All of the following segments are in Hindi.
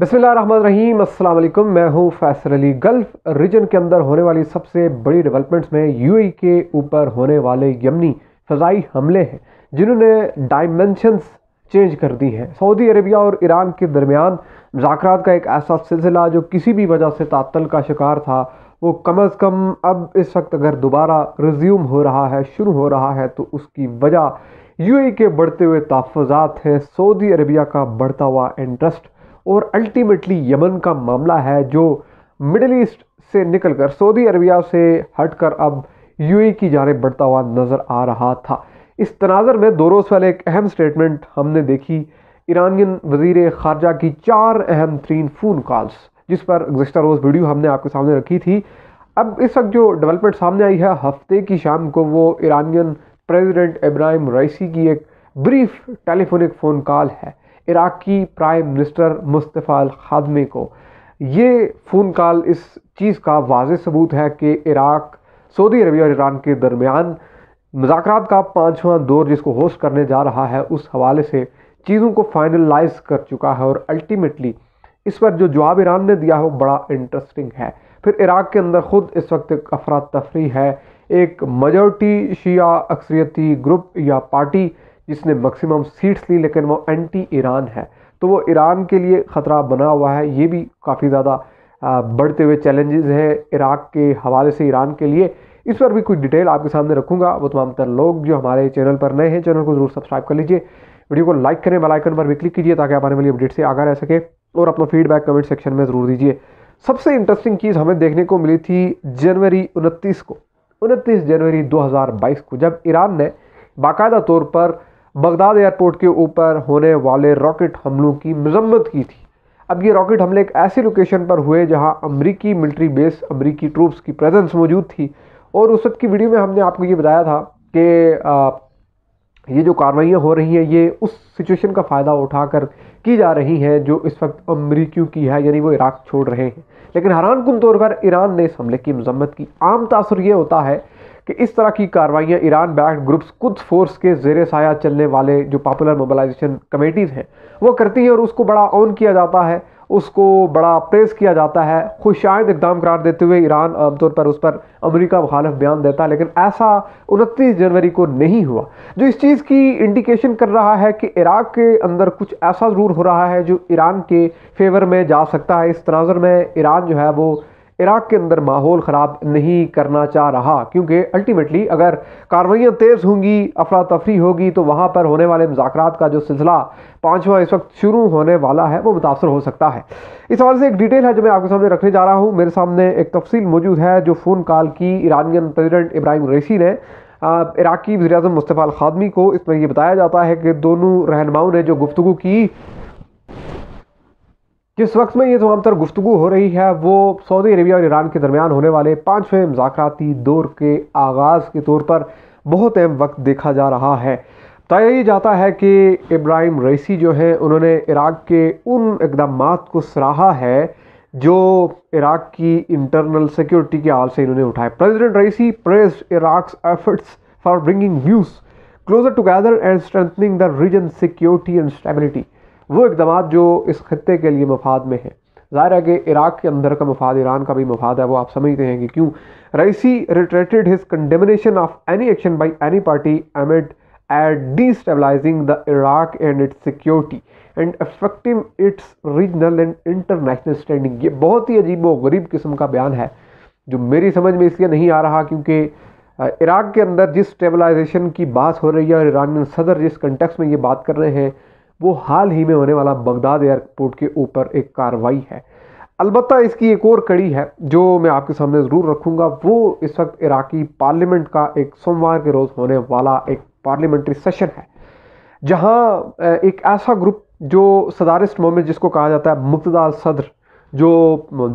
बसमीम रहीकुम मैं हूं फैसर अली गल्फ़ रीजन के अंदर होने वाली सबसे बड़ी डेवलपमेंट्स में यूएई के ऊपर होने वाले यमनी फ़जाई हमले हैं जिन्होंने डायमेंशंस चेंज कर दी हैं सऊदी अरबिया और ईरान के दरमियान मुजाकर का एक ऐसा सिलसिला जो किसी भी वजह से तातल का शिकार था वो कम अज़ कम अब इस वक्त अगर दोबारा रिज्यूम हो रहा है शुरू हो रहा है तो उसकी वजह ए के बढ़ते हुए तहफ़ात हैं सऊदी अरबिया का बढ़ता हुआ इंटरेस्ट और अल्टीमेटली यमन का मामला है जो मिडल ईस्ट से निकलकर सऊदी अरबिया से हटकर अब यूएई e की जाने बढ़ता हुआ नज़र आ रहा था इस तनाजर में दो रोज़ पहले एक अहम स्टेटमेंट हमने देखी ईरानियन वजीर खारजा की चार अहम तरीन फ़ोन कॉल्स जिस पर गुजशत रोज़ वीडियो हमने आपके सामने रखी थी अब इस वक्त जो डेवलपमेंट सामने आई है हफ्ते की शाम को वो ईरानियन प्रेसिडेंट इब्राहिम रईसी की एक ब्रीफ टेलीफोनिक फ़ोन कॉल है इराक़ी प्राइम मिनिस्टर मुस्तफ़ा खादमे को ये फ़ोन कॉल इस चीज़ का वाज सबूत है कि इराक़ सऊदी अरबिया और ईरान के दरमियान मजाक का पाँचवा दौर जिसको होस्ट करने जा रहा है उस हवाले से चीज़ों को फाइनलाइज कर चुका है और अल्टीमेटली इस पर जो जवाब ईरान ने दिया है वो बड़ा इंटरेस्टिंग है फिर इराक़ के अंदर ख़ुद इस वक्त एक अफरा तफरी है एक मजोरिटी शिया अक्सरियती ग्रुप या पार्टी जिसने मैक्सिमम सीट्स ली लेकिन वो एंटी ईरान है तो वो ईरान के लिए ख़तरा बना हुआ है ये भी काफ़ी ज़्यादा बढ़ते हुए चैलेंजेस हैं इराक़ के हवाले से ईरान के लिए इस पर भी कुछ डिटेल आपके सामने रखूँगा वो तमाम तर लोग जो हमारे चैनल पर नए हैं चैनल को ज़रूर सब्सक्राइब कर लीजिए वीडियो को लाइक करें बेलाइकन पर भी क्लिक कीजिए ताकि आप आने वाली अपडेट से आगा रह सके और अपना फीडबैक कमेंट सेक्शन में ज़रूर दीजिए सबसे इंटरेस्टिंग चीज़ हमें देखने को मिली थी जनवरी उनतीस को उनतीस जनवरी 2022 को जब ईरान ने बाकायदा तौर पर बगदाद एयरपोर्ट के ऊपर होने वाले रॉकेट हमलों की मजम्मत की थी अब ये रॉकेट हमले एक ऐसी लोकेशन पर हुए जहां अमरीकी मिलिट्री बेस अमरीकी ट्रूप्स की प्रेजेंस मौजूद थी और उस वक्त की वीडियो में हमने आपको ये बताया था कि ये जो कार्रवाइयाँ हो रही हैं ये उस सिचुएशन का फ़ायदा उठाकर की जा रही हैं जो इस वक्त अमरीकियों की है यानी वो इराक छोड़ रहे हैं लेकिन हैरान कन तौर पर ईरान ने इस हमले की मजम्मत की आम तासर ये होता है कि इस तरह की कार्रवाइयाँ ईरान बैक्ड ग्रुप्स कुछ फोर्स के जेर साया चलने वाले जो पॉपुलर मोबलाइजेशन कमेटीज़ हैं वो करती हैं और उसको बड़ा ऑन किया जाता है उसको बड़ा प्रेस किया जाता है खुशायद इकदाम करार देते हुए ईरान आमतौर पर उस पर अमेरिका मुखालफ बयान देता है लेकिन ऐसा उनतीस जनवरी को नहीं हुआ जो इस चीज़ की इंडिकेशन कर रहा है कि इराक के अंदर कुछ ऐसा ज़रूर हो रहा है जो ईरान के फेवर में जा सकता है इस तनाजर में ईरान जो है वो इराक के अंदर माहौल ख़राब नहीं करना चाह रहा क्योंकि अल्टीमेटली अगर कार्रवाइयाँ तेज़ होंगी अफरा तफरी होगी तो वहाँ पर होने वाले मुजाकर का जो सिलसिला पाँचवा इस वक्त शुरू होने वाला है वो मुतासर हो सकता है इस हवाले से एक डिटेल है जो मैं आपके सामने रखने जा रहा हूँ मेरे सामने एक तफसील मौजूद है जो फ़ोन कॉल की ईरानियन प्रेजिडेंट इब्राहिम रेसी ने इराक़ी वजी अजम मुस्तफ़ा खादमी को इसमें यह बताया जाता है कि दोनों रहनुमाओं ने जो गुफ्तु की जिस वक्त में ये तमाम तर गुफ्तु हो रही है वो सऊदी अरबिया और ईरान के दरमियान होने वाले पाँचवें मजाकती दौर के आगाज़ के तौर पर बहुत अहम वक्त देखा जा रहा है बताया ही जाता है कि इब्राहिम रईसी जो हैं उन्होंने इराक़ के उन इकदाम को सराहा है जो इराक़ की इंटरनल सिक्योरिटी के हाल से इन्होंने उठाए president Raisi praise Iraq efforts for bringing views closer together and strengthening the region security and stability वो इकदाम जो इस खत्े के लिए मफाद में है ज़ाहिर है कि इराक़ के अंदर का मफाद ईरान का भी मफाद है वो आप समझते हैं कि क्यों Raisi reiterated his condemnation of any action by any party aimed at stabilising the Iraq and its security and affecting its regional and international standing ये बहुत ही अजीब व गरीब किस्म का बयान है जो मेरी समझ में इसलिए नहीं आ रहा क्योंकि इराक़ के अंदर जिस स्टेबलाइजेशन की बात हो रही है और ईरानियन सदर जिस कंटेक्स में ये बात कर रहे हैं वो हाल ही में होने वाला बगदाद एयरपोर्ट के ऊपर एक कार्रवाई है अलबत् इसकी एक और कड़ी है जो मैं आपके सामने ज़रूर रखूँगा वो इस वक्त इराक़ी पार्लियामेंट का एक सोमवार के रोज़ होने वाला एक पार्लियामेंट्री सेशन है जहाँ एक ऐसा ग्रुप जो सदारिस्ट मोहम्मद जिसको कहा जाता है मुक्तदा सदर जो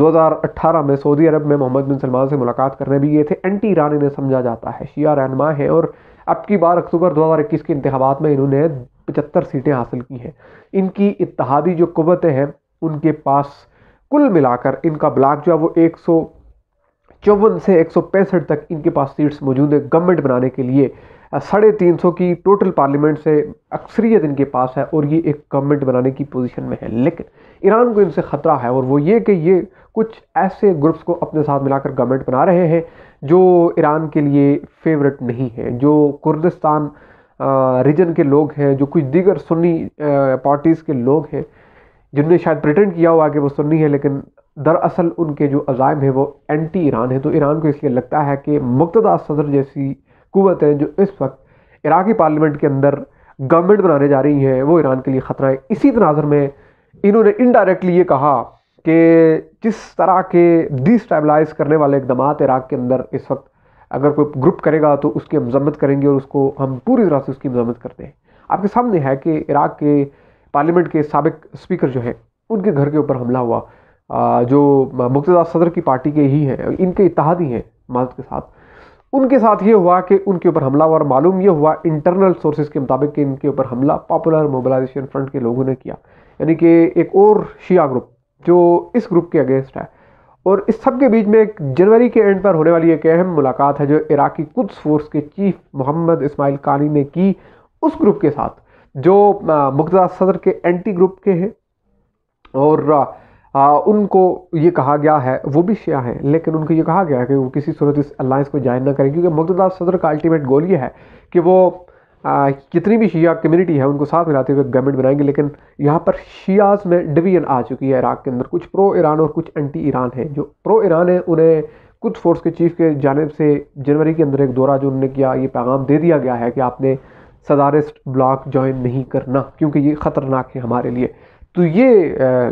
2018 में सऊदी अरब में मोहम्मद बिन सलमान से मुलाकात करने भी गए थे एंटी ईरानी ने समझा जाता है शिया रहनमा है और अब की बार अक्टूबर 2021 के इंतबात में इन्होंने पचहत्तर सीटें हासिल की हैं इनकी इतिहादी जो कुतें हैं उनके पास कुल मिलाकर इनका ब्लाक जो है वो एक सौ चौवन से एक सौ पैंसठ तक इनके पास सीट्स मौजूद है गवर्नमेंट बनाने के लिए साढ़े तीन सौ की टोटल पार्लियामेंट से अक्सरियत इनके पास है और ये एक गवर्नमेंट बनाने की पोजीशन में है लेकिन ईरान को इनसे ख़तरा है और वो ये कि ये कुछ ऐसे ग्रुप्स को अपने साथ मिलाकर गवर्नमेंट बना रहे हैं जो ईरान के लिए फेवरेट नहीं है जो कुर्दिस्तान रीजन के लोग हैं जो कुछ दीगर सुन्नी पार्टीज़ के लोग हैं जिनने शायद प्रिटेंड किया हुआ कि वो सुन्नी है लेकिन दरअसल उनके जो अजायम है वो एंटी ईरान है तो ईरान को इसलिए लगता है कि मुक्तदा सदर जैसी हैं जो इस वक्त इराकी पार्लियामेंट के अंदर गवर्नमेंट बनाने जा रही हैं वो ईरान के लिए ख़तरा है इसी तनाजर में इन्होंने इनडायरेक्टली ये कहा कि जिस तरह के डिस्टेबलाइज करने वाले इकदाम इराक़ के अंदर इस वक्त अगर कोई ग्रुप करेगा तो उसकी मजम्मत करेंगे और उसको हम पूरी तरह से उसकी मजम्मत करते हैं आपके सामने है कि इराक़ के पार्लियामेंट के सबक स्पीकर जो हैं उनके घर के ऊपर हमला हुआ जो मुख्तदा सदर की पार्टी के ही हैं इनके इतिहादी हैं माजद के साथ उनके साथ ये हुआ कि उनके ऊपर हमला हुआ और मालूम ये हुआ इंटरनल सोर्सेज के मुताबिक कि इनके ऊपर हमला पॉपुलर मोबलाइजेशन फ्रंट के लोगों ने किया यानी कि एक और शिया ग्रुप जो इस ग्रुप के अगेंस्ट है और इस सब के बीच में एक जनवरी के एंड पर होने वाली एक अहम मुलाकात है जो इराकी कुद्स फोर्स के चीफ मोहम्मद इसमाइल कानी ने की उस ग्रुप के साथ जो मुकदा सदर के एंटी ग्रुप के हैं और आ, उनको ये कहा गया है वो भी शिया हैं लेकिन उनको ये कहा गया है कि वो किसी सूरत इस अलायंस को ज्वाइन ना करें क्योंकि मकतदा सदर का अल्टीमेट गोल ये है कि वो आ, कितनी भी शिया कम्युनिटी है उनको साथ मिलाते हुए गवर्नमेंट बनाएंगे लेकिन यहाँ पर शियाज में डिवीजन आ चुकी है इराक के अंदर कुछ प्रो ईरान और कुछ एंटी ईरान है जो प्रो ईरान है उन्हें कुछ फोर्स के चीफ के जानब से जनवरी के अंदर एक दौरा जो उन्होंने किया ये पैगाम दे दिया गया है कि आपने सदारस्ट ब्लॉक ज्वाइन नहीं करना क्योंकि ये ख़तरनाक है हमारे लिए तो ये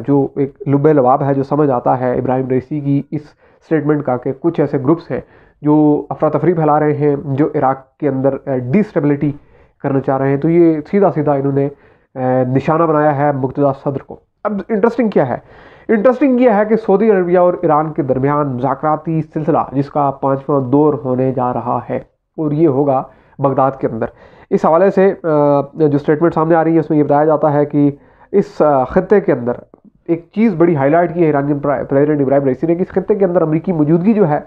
जो एक लुब लवाब है जो समझ आता है इब्राहिम रईसी की इस स्टेटमेंट का कि कुछ ऐसे ग्रुप्स हैं जो अफरा तफरी फैला रहे हैं जो इराक़ के अंदर डिस्टेबिलिटी करना चाह रहे हैं तो ये सीधा सीधा इन्होंने निशाना बनाया है मुक्तदा सदर को अब इंटरेस्टिंग क्या है इंटरेस्टिंग यह है कि सऊदी अरबिया और ईरान के दरमियान मुजाकराती सिलसिला जिसका पाँचवा दौर होने जा रहा है और ये होगा बगदाद के अंदर इस हवाले से जो स्टेटमेंट सामने आ रही है उसमें ये बताया जाता है कि इस ख़त्े के अंदर एक चीज़ बड़ी हाईलाइट की है ईरानी प्रेजिडेंट इब्राहिम रईसी ने कि इस खत्े के अंदर अमरीकी मौजूदगी जो है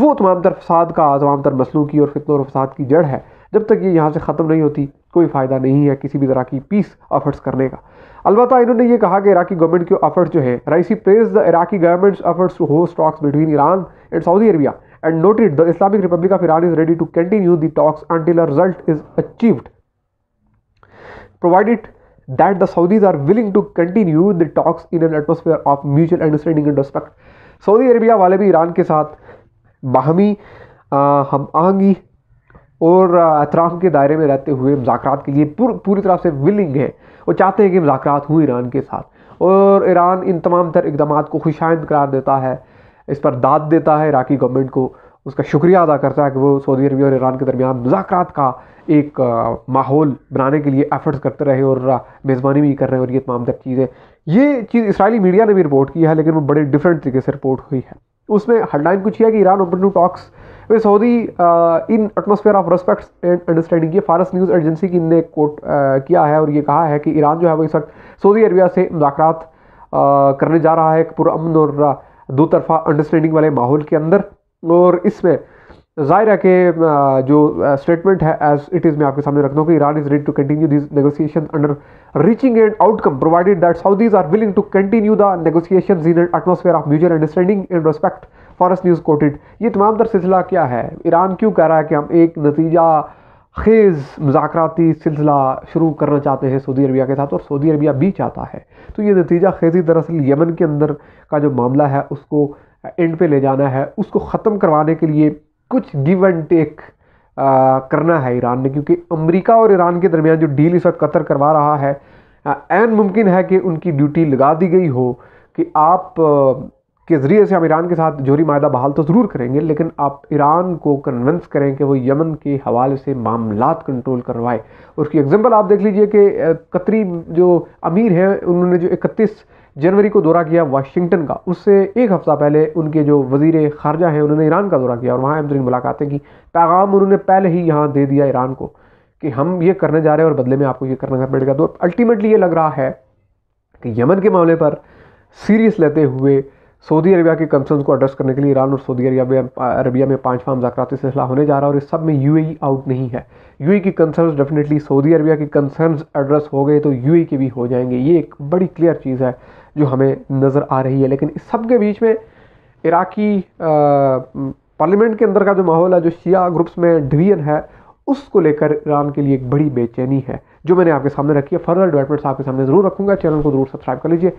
वो तमाम तर फसाद का तमाम तर मसलों की और फितन और फसाद की जड़ है जब तक ये यहाँ से ख़त्म नहीं होती कोई फ़ायदा नहीं है किसी भी तरह की पीस अफर्ट्स करने का अलबत् इन्होंने ये कहा कि इराकी गवर्नमेंट के अफर्ट्स जो है Raisi praise the Iraqi government's efforts to host talks between Iran and Saudi Arabia and noted the Islamic Republic of Iran is ready to continue the talks until result is achieved provided that the Saudis are willing to continue the talks in an atmosphere of mutual understanding and respect. Saudi Arabia वाले भी ईरान के साथ बाहमी हम आहंगी और अतराम के दायरे में रहते हुए मुजात के लिए पूर, पूरी तरह से विलिंग है वो चाहते हैं कि मुजात हों ईरान के साथ और ईरान इन तमाम तर इकदाम को खुशाइंद करार देता है इस पर दाद देता है इराकी गवर्नमेंट को उसका शुक्रिया अदा करता है कि वो सऊदी अरबिया और ईरान के दरमियान मुजाकर का एक माहौल बनाने के लिए एफर्ट्स करते रहे और मेज़बानी भी कर रहे हैं और ये तमाम तक चीज़ें ये चीज़ इसराइली मीडिया ने भी रिपोर्ट की है लेकिन वो बड़े डिफरेंट तरीके से रिपोर्ट हुई है उसमें हेडलाइन कुछ है कि ईरान ओपन टू टॉक्स वे Saudi in atmosphere of respect and understanding ये फारस न्यूज़ एजेंसी की ने कोट किया है और ये कहा है कि ईरान जो है वो इस वक्त सऊदी अरबिया से मुजाकर करने जा रहा है एक पुरान और दो तरफा अंडरस्टैंडिंग वाले माहौल के अंदर और इसमें ज़ाहिर है कि जो स्टेटमेंट है एज इट इज़ मैं आपके सामने रखता हूँ कि Iran is ready to continue this negotiation under reaching and outcome provided that Saudis are willing to continue the negotiation in and atmosphere of mutual understanding and respect Fars news quoted ये तमाम तर सिलसिला क्या है ईरान क्यों कह रहा है कि हम एक नतीजा खेज़ मुजाकराती सिलसिला शुरू करना चाहते हैं सऊदी अरबिया के साथ और सऊदी अरबिया भी चाहता है तो ये नतीजा खेजी दरअसल यमन के अंदर का जो मामला है उसको एंड पे ले जाना है उसको ख़त्म करवाने के लिए कुछ गिव एंड टेक करना है ईरान ने क्योंकि अमेरिका और ईरान के दरमियान जो डील इस वक्त कतर करवा रहा है एन मुमकिन है कि उनकी ड्यूटी लगा दी गई हो कि आप के ज़रिए से हम ईरान के साथ जोरी माहा बहाल तो ज़रूर करेंगे लेकिन आप ईरान को कन्विंस करें कि वो यमन के हवाले से मामला कंट्रोल करवाए उसकी एग्जांपल आप देख लीजिए कि कतरी जो अमीर हैं उन्होंने जो इकतीस जनवरी को दौरा किया वाशिंगटन का उससे एक हफ्ता पहले उनके जो वजीर खारजा हैं उन्होंने ईरान का दौरा किया और वहाँ अहमदीन मुलाकातें की पैगाम उन्होंने पहले ही यहाँ दे दिया ईरान को कि हम ये करने जा रहे हैं और बदले में आपको ये करना पड़ेगा तो अल्टीमेटली ये लग रहा है कि यमन के मामले पर सीरियस लेते हुए सऊदी अरबिया के कंसर्न को एड्रेस करने के लिए ईरान और सऊदी अरबिया अरबिया में पाँचवा मजाकर सिलसिला होने जा रहा है और इस सब में यू आउट e नहीं है यू की कंसर्न डेफिनेटली सऊदी अरबिया के कंसर्न एड्रेस हो गए तो यू e के भी हो जाएंगे ये एक बड़ी क्लियर चीज़ है जो हमें नज़र आ रही है लेकिन इस सब के बीच में इराकी पार्लियामेंट के अंदर का जो माहौल है जो शिया ग्रुप्स में डिवीजन है उसको लेकर ईरान के लिए एक बड़ी बेचैनी है जो मैंने आपके सामने रखी है फर्दर डेवलपमेंट्स आपके सामने ज़रूर रखूंगा चैनल को ज़रूर सब्सक्राइब कर लीजिए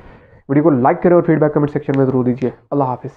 वीडियो को लाइक करें और फीडबैक कमेंट सेक्शन में जरूर दीजिए अल्लाह हाफिज़